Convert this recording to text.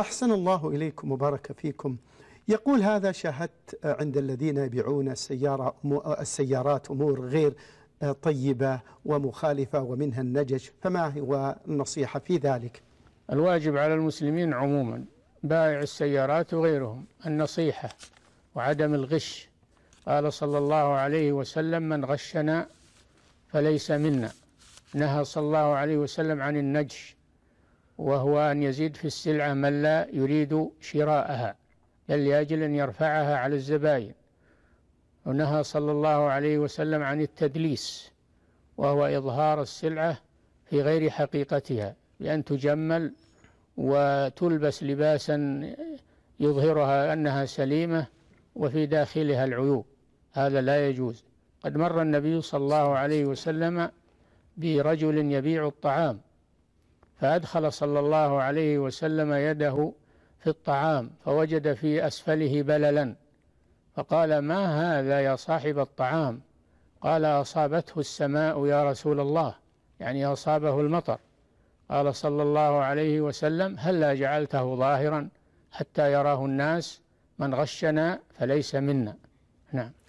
أحسن الله إليكم وبارك فيكم يقول هذا شاهدت آه، عند الذين يبيعون السيارة آه، السيارات أمور غير آه، طيبة ومخالفة ومنها النجش فما هو النصيحة في ذلك الواجب على المسلمين عموما بائع السيارات وغيرهم النصيحة وعدم الغش قال صلى الله عليه وسلم من غشنا فليس منا نهى صلى الله عليه وسلم عن النجش وهو أن يزيد في السلعة من لا يريد شراءها بل لأجل أن يرفعها على الزبائن ونهى صلى الله عليه وسلم عن التدليس وهو إظهار السلعة في غير حقيقتها بأن تجمل وتلبس لباسا يظهرها أنها سليمة وفي داخلها العيوب هذا لا يجوز قد مر النبي صلى الله عليه وسلم برجل يبيع الطعام فأدخل صلى الله عليه وسلم يده في الطعام فوجد في أسفله بللا فقال ما هذا يا صاحب الطعام قال أصابته السماء يا رسول الله يعني أصابه المطر قال صلى الله عليه وسلم هلا جعلته ظاهرا حتى يراه الناس من غشنا فليس منا نعم